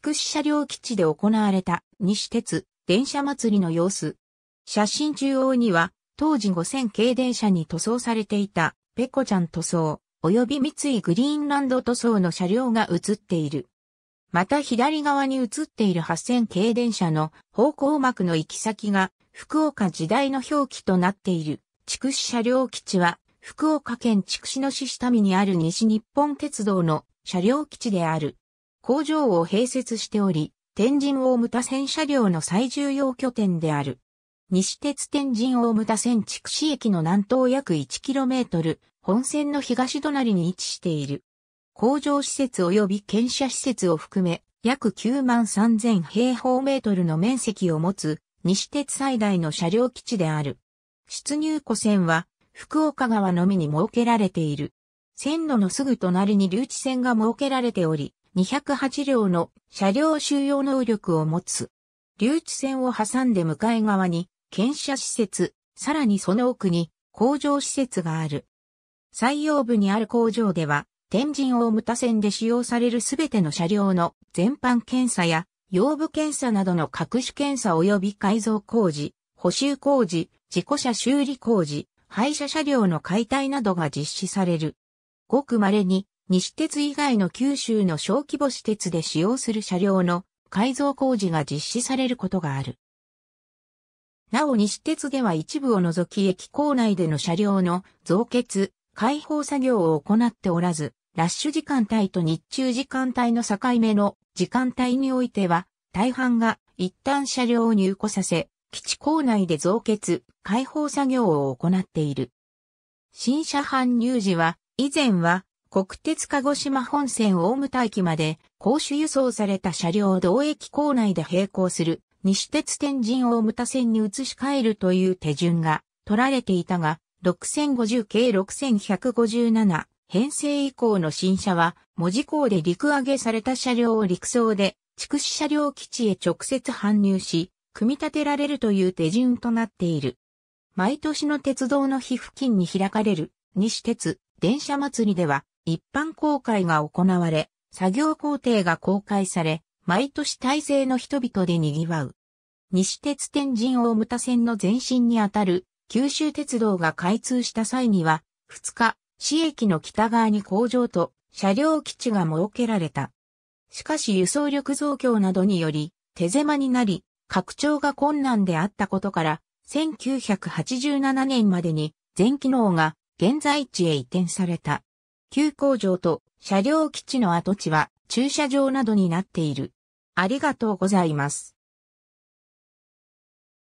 筑紫車両基地で行われた西鉄電車祭りの様子。写真中央には当時5000系電車に塗装されていたペコちゃん塗装及び三井グリーンランド塗装の車両が写っている。また左側に写っている8000系電車の方向幕の行き先が福岡時代の表記となっている筑紫車両基地は福岡県筑紫の市下見にある西日本鉄道の車両基地である。工場を併設しており、天神大牟田線車両の最重要拠点である。西鉄天神大牟田線筑紫駅の南東約 1km、本線の東隣に位置している。工場施設及び検車施設を含め、約9万3000平方メートルの面積を持つ、西鉄最大の車両基地である。出入庫線は、福岡川のみに設けられている。線路のすぐ隣に留置線が設けられており、208両の車両収容能力を持つ。留置線を挟んで向かい側に、検車施設、さらにその奥に工場施設がある。採用部にある工場では、天神大牟田線で使用されるすべての車両の全般検査や、用部検査などの各種検査及び改造工事、補修工事、事故車修理工事、廃車車両の解体などが実施される。ごく稀に西鉄以外の九州の小規模私鉄で使用する車両の改造工事が実施されることがある。なお西鉄では一部を除き駅構内での車両の増結、開放作業を行っておらず、ラッシュ時間帯と日中時間帯の境目の時間帯においては、大半が一旦車両を入庫させ、基地構内で増結、開放作業を行っている。新車搬入時は、以前は国鉄鹿児島本線大牟田駅まで、公主輸送された車両を同駅構内で並行する、西鉄天神大牟田線に移し替えるという手順が取られていたが、6050系6157編成以降の新車は、文字工で陸上げされた車両を陸送で、筑紫車両基地へ直接搬入し、組み立てられるという手順となっている。毎年の鉄道の日付近に開かれる、西鉄、電車祭りでは、一般公開が行われ、作業工程が公開され、毎年大勢の人々で賑わう。西鉄天神大牟田線の前身にあたる九州鉄道が開通した際には、2日、市駅の北側に工場と車両基地が設けられた。しかし輸送力増強などにより、手狭になり、拡張が困難であったことから、1987年までに全機能が現在地へ移転された。旧工場と車両基地の跡地は駐車場などになっている。ありがとうございます。